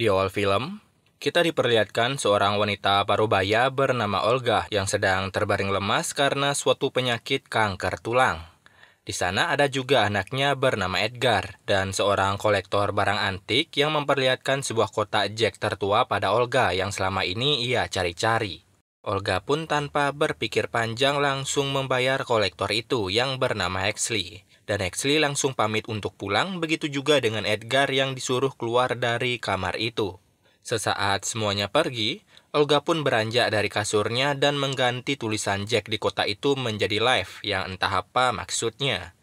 Di awal film, kita diperlihatkan seorang wanita parubaya bernama Olga yang sedang terbaring lemas karena suatu penyakit kanker tulang. Di sana ada juga anaknya bernama Edgar dan seorang kolektor barang antik yang memperlihatkan sebuah kotak Jack tertua pada Olga yang selama ini ia cari-cari. Olga pun tanpa berpikir panjang langsung membayar kolektor itu yang bernama Hexley. Dan Exley langsung pamit untuk pulang, begitu juga dengan Edgar yang disuruh keluar dari kamar itu. Sesaat semuanya pergi, Olga pun beranjak dari kasurnya dan mengganti tulisan Jack di kota itu menjadi live yang entah apa maksudnya.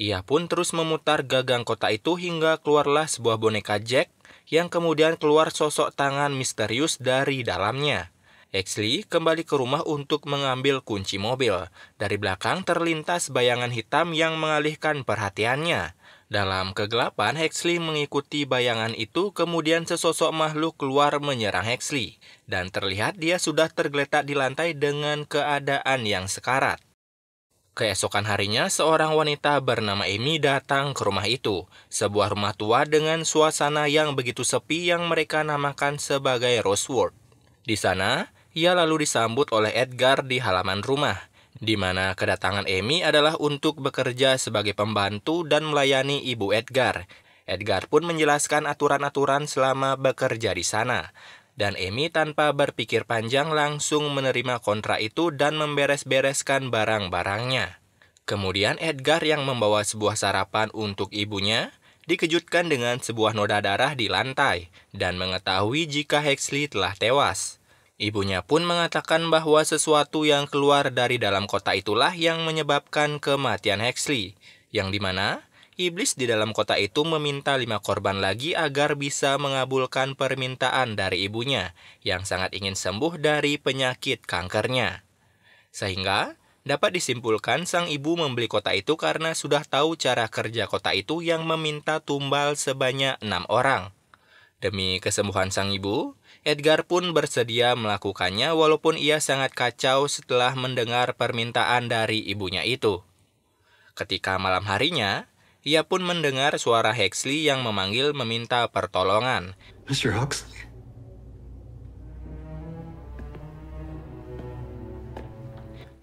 Ia pun terus memutar gagang kota itu hingga keluarlah sebuah boneka Jack yang kemudian keluar sosok tangan misterius dari dalamnya. Exley kembali ke rumah untuk mengambil kunci mobil. Dari belakang terlintas bayangan hitam yang mengalihkan perhatiannya. Dalam kegelapan, Hexley mengikuti bayangan itu, kemudian sesosok makhluk keluar menyerang Hexley, dan terlihat dia sudah tergeletak di lantai dengan keadaan yang sekarat. Keesokan harinya, seorang wanita bernama Amy datang ke rumah itu, sebuah rumah tua dengan suasana yang begitu sepi yang mereka namakan sebagai Rosewood. Di sana, ia lalu disambut oleh Edgar di halaman rumah, di mana kedatangan Amy adalah untuk bekerja sebagai pembantu dan melayani ibu Edgar. Edgar pun menjelaskan aturan-aturan selama bekerja di sana. Dan Amy tanpa berpikir panjang langsung menerima kontrak itu dan memberes-bereskan barang-barangnya. Kemudian Edgar yang membawa sebuah sarapan untuk ibunya, dikejutkan dengan sebuah noda darah di lantai dan mengetahui jika Hexley telah tewas. Ibunya pun mengatakan bahwa sesuatu yang keluar dari dalam kota itulah yang menyebabkan kematian Hexley, yang dimana iblis di dalam kota itu meminta lima korban lagi agar bisa mengabulkan permintaan dari ibunya yang sangat ingin sembuh dari penyakit kankernya. Sehingga dapat disimpulkan sang ibu membeli kota itu karena sudah tahu cara kerja kota itu yang meminta tumbal sebanyak enam orang. Demi kesembuhan sang ibu, Edgar pun bersedia melakukannya walaupun ia sangat kacau setelah mendengar permintaan dari ibunya itu. Ketika malam harinya, ia pun mendengar suara Hexley yang memanggil meminta pertolongan. Mr. Huxley?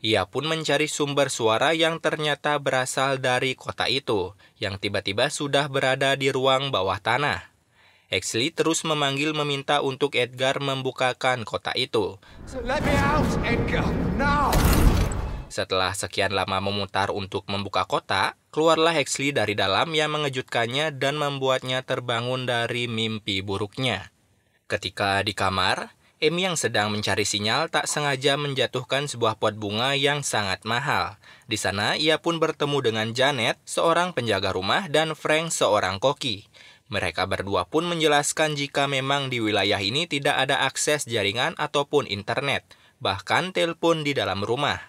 Ia pun mencari sumber suara yang ternyata berasal dari kota itu, yang tiba-tiba sudah berada di ruang bawah tanah. Exley terus memanggil meminta untuk Edgar membukakan kota itu. Let me out, Edgar, now. Setelah sekian lama memutar untuk membuka kota, keluarlah Hexley dari dalam yang mengejutkannya dan membuatnya terbangun dari mimpi buruknya. Ketika di kamar, Amy yang sedang mencari sinyal tak sengaja menjatuhkan sebuah pot bunga yang sangat mahal. Di sana, ia pun bertemu dengan Janet, seorang penjaga rumah, dan Frank, seorang koki. Mereka berdua pun menjelaskan jika memang di wilayah ini tidak ada akses jaringan ataupun internet, bahkan telepon di dalam rumah.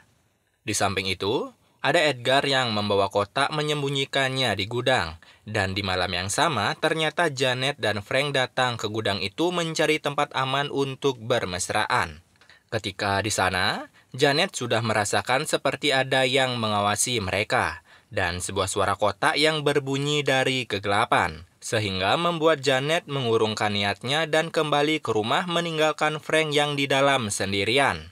Di samping itu, ada Edgar yang membawa kotak menyembunyikannya di gudang, dan di malam yang sama ternyata Janet dan Frank datang ke gudang itu mencari tempat aman untuk bermesraan. Ketika di sana, Janet sudah merasakan seperti ada yang mengawasi mereka, dan sebuah suara kotak yang berbunyi dari kegelapan sehingga membuat Janet mengurungkan niatnya dan kembali ke rumah meninggalkan Frank yang di dalam sendirian.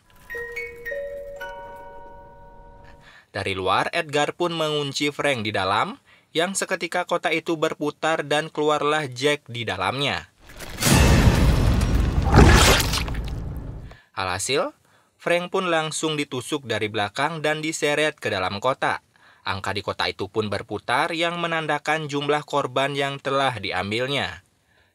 Dari luar, Edgar pun mengunci Frank di dalam, yang seketika kota itu berputar dan keluarlah Jack di dalamnya. Alhasil, Frank pun langsung ditusuk dari belakang dan diseret ke dalam kota. Angka di kota itu pun berputar yang menandakan jumlah korban yang telah diambilnya.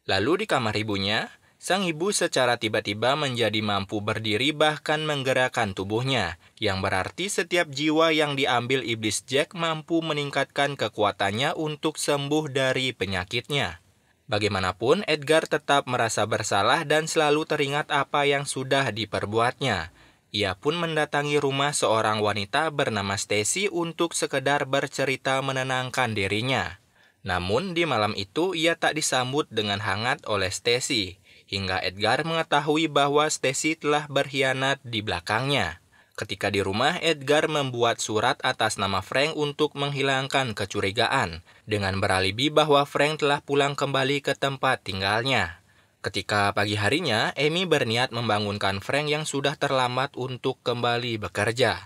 Lalu di kamar ibunya, sang ibu secara tiba-tiba menjadi mampu berdiri bahkan menggerakkan tubuhnya, yang berarti setiap jiwa yang diambil iblis Jack mampu meningkatkan kekuatannya untuk sembuh dari penyakitnya. Bagaimanapun, Edgar tetap merasa bersalah dan selalu teringat apa yang sudah diperbuatnya. Ia pun mendatangi rumah seorang wanita bernama Stacy untuk sekedar bercerita menenangkan dirinya. Namun di malam itu ia tak disambut dengan hangat oleh Stacy hingga Edgar mengetahui bahwa Stacy telah berkhianat di belakangnya. Ketika di rumah, Edgar membuat surat atas nama Frank untuk menghilangkan kecurigaan dengan beralibi bahwa Frank telah pulang kembali ke tempat tinggalnya. Ketika pagi harinya, Amy berniat membangunkan Frank yang sudah terlambat untuk kembali bekerja.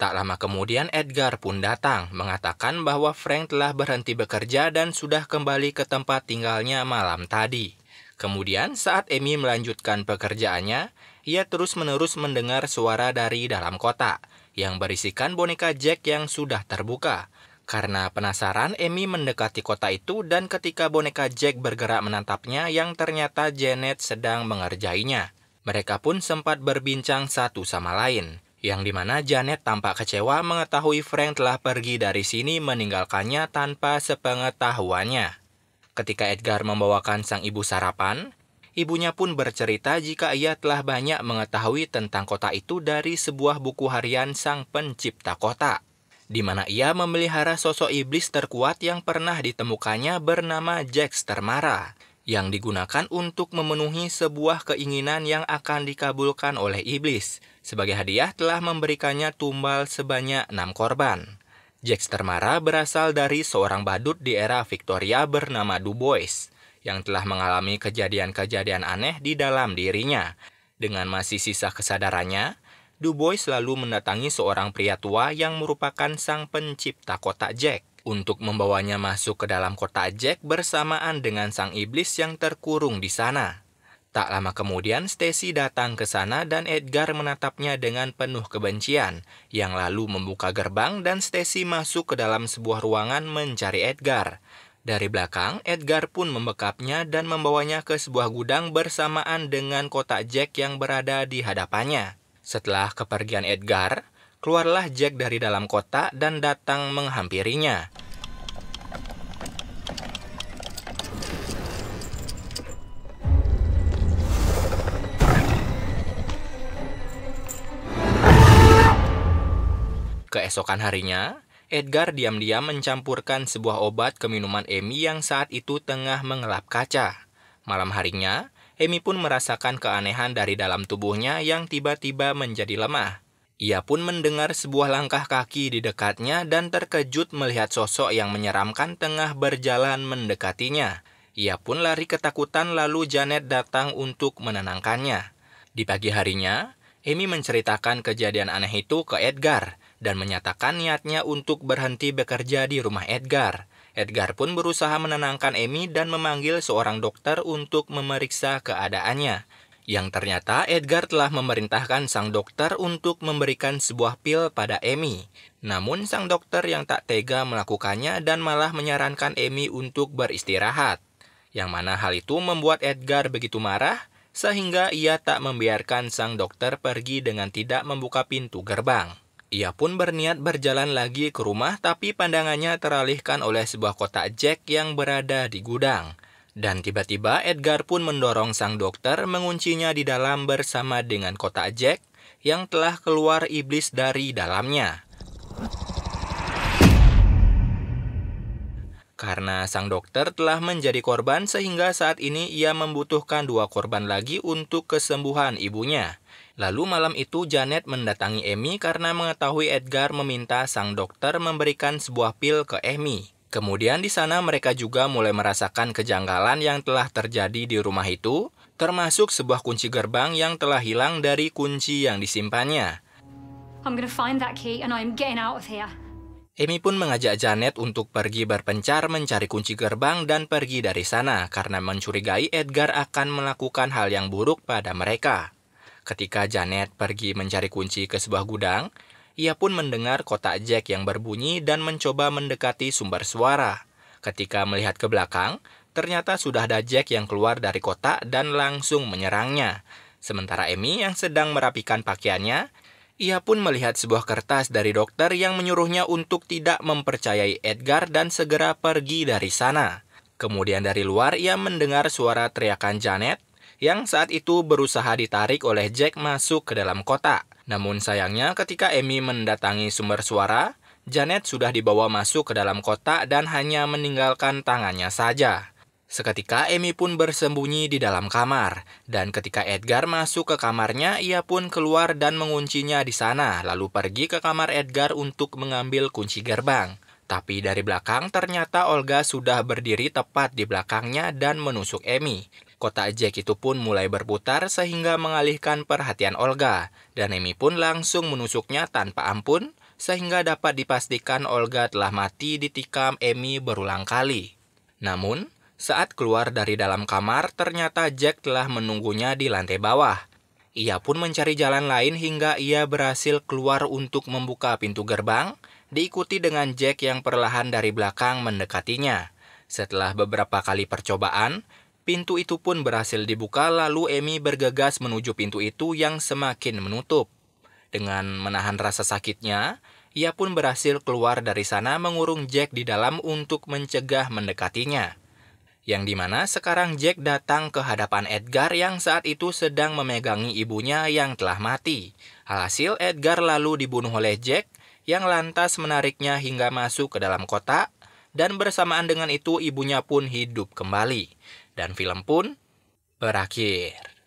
Tak lama kemudian Edgar pun datang, mengatakan bahwa Frank telah berhenti bekerja dan sudah kembali ke tempat tinggalnya malam tadi. Kemudian saat Amy melanjutkan pekerjaannya, ia terus-menerus mendengar suara dari dalam kota, yang berisikan boneka Jack yang sudah terbuka. Karena penasaran, Amy mendekati kota itu dan ketika boneka Jack bergerak menatapnya yang ternyata Janet sedang mengerjainya. Mereka pun sempat berbincang satu sama lain, yang dimana Janet tampak kecewa mengetahui Frank telah pergi dari sini meninggalkannya tanpa sepengetahuannya. Ketika Edgar membawakan sang ibu sarapan, ibunya pun bercerita jika ia telah banyak mengetahui tentang kota itu dari sebuah buku harian sang pencipta kota di mana ia memelihara sosok iblis terkuat yang pernah ditemukannya bernama Jack Termara, yang digunakan untuk memenuhi sebuah keinginan yang akan dikabulkan oleh iblis. Sebagai hadiah telah memberikannya tumbal sebanyak enam korban. Jack Termara berasal dari seorang badut di era Victoria bernama Du Bois, yang telah mengalami kejadian-kejadian aneh di dalam dirinya. Dengan masih sisa kesadarannya, Du Bois selalu mendatangi seorang pria tua yang merupakan sang pencipta kotak Jack untuk membawanya masuk ke dalam kotak Jack bersamaan dengan sang iblis yang terkurung di sana. Tak lama kemudian, Stacy datang ke sana dan Edgar menatapnya dengan penuh kebencian, yang lalu membuka gerbang dan Stacy masuk ke dalam sebuah ruangan mencari Edgar. Dari belakang, Edgar pun membekapnya dan membawanya ke sebuah gudang bersamaan dengan kotak Jack yang berada di hadapannya. Setelah kepergian Edgar, keluarlah Jack dari dalam kota dan datang menghampirinya. Keesokan harinya, Edgar diam-diam mencampurkan sebuah obat ke minuman Amy yang saat itu tengah mengelap kaca. Malam harinya, Hemi pun merasakan keanehan dari dalam tubuhnya yang tiba-tiba menjadi lemah. Ia pun mendengar sebuah langkah kaki di dekatnya dan terkejut melihat sosok yang menyeramkan tengah berjalan mendekatinya. Ia pun lari ketakutan lalu Janet datang untuk menenangkannya. Di pagi harinya, Amy menceritakan kejadian aneh itu ke Edgar dan menyatakan niatnya untuk berhenti bekerja di rumah Edgar. Edgar pun berusaha menenangkan Emmy dan memanggil seorang dokter untuk memeriksa keadaannya. Yang ternyata Edgar telah memerintahkan sang dokter untuk memberikan sebuah pil pada Emmy. Namun sang dokter yang tak tega melakukannya dan malah menyarankan Emmy untuk beristirahat. Yang mana hal itu membuat Edgar begitu marah sehingga ia tak membiarkan sang dokter pergi dengan tidak membuka pintu gerbang. Ia pun berniat berjalan lagi ke rumah tapi pandangannya teralihkan oleh sebuah kotak jack yang berada di gudang. Dan tiba-tiba Edgar pun mendorong sang dokter menguncinya di dalam bersama dengan kotak jack yang telah keluar iblis dari dalamnya. Karena sang dokter telah menjadi korban sehingga saat ini ia membutuhkan dua korban lagi untuk kesembuhan ibunya. Lalu malam itu Janet mendatangi Emmy karena mengetahui Edgar meminta sang dokter memberikan sebuah pil ke Emmy. Kemudian di sana mereka juga mulai merasakan kejanggalan yang telah terjadi di rumah itu, termasuk sebuah kunci gerbang yang telah hilang dari kunci yang disimpannya. I'm Amy pun mengajak Janet untuk pergi berpencar mencari kunci gerbang dan pergi dari sana karena mencurigai Edgar akan melakukan hal yang buruk pada mereka. Ketika Janet pergi mencari kunci ke sebuah gudang, ia pun mendengar kotak jack yang berbunyi dan mencoba mendekati sumber suara. Ketika melihat ke belakang, ternyata sudah ada jack yang keluar dari kotak dan langsung menyerangnya. Sementara Emmy yang sedang merapikan pakaiannya, ia pun melihat sebuah kertas dari dokter yang menyuruhnya untuk tidak mempercayai Edgar dan segera pergi dari sana. Kemudian dari luar ia mendengar suara teriakan Janet yang saat itu berusaha ditarik oleh Jack masuk ke dalam kota. Namun sayangnya ketika Amy mendatangi sumber suara, Janet sudah dibawa masuk ke dalam kota dan hanya meninggalkan tangannya saja. Seketika Amy pun bersembunyi di dalam kamar, dan ketika Edgar masuk ke kamarnya, ia pun keluar dan menguncinya di sana, lalu pergi ke kamar Edgar untuk mengambil kunci gerbang. Tapi dari belakang ternyata Olga sudah berdiri tepat di belakangnya dan menusuk Amy. Kota Jack itu pun mulai berputar sehingga mengalihkan perhatian Olga, dan Amy pun langsung menusuknya tanpa ampun, sehingga dapat dipastikan Olga telah mati ditikam Amy berulang kali. Namun, saat keluar dari dalam kamar, ternyata Jack telah menunggunya di lantai bawah. Ia pun mencari jalan lain hingga ia berhasil keluar untuk membuka pintu gerbang, diikuti dengan Jack yang perlahan dari belakang mendekatinya. Setelah beberapa kali percobaan, Pintu itu pun berhasil dibuka lalu Emi bergegas menuju pintu itu yang semakin menutup. Dengan menahan rasa sakitnya, ia pun berhasil keluar dari sana mengurung Jack di dalam untuk mencegah mendekatinya. Yang dimana sekarang Jack datang ke hadapan Edgar yang saat itu sedang memegangi ibunya yang telah mati. Alhasil Edgar lalu dibunuh oleh Jack yang lantas menariknya hingga masuk ke dalam kotak dan bersamaan dengan itu ibunya pun hidup kembali dan film pun berakhir.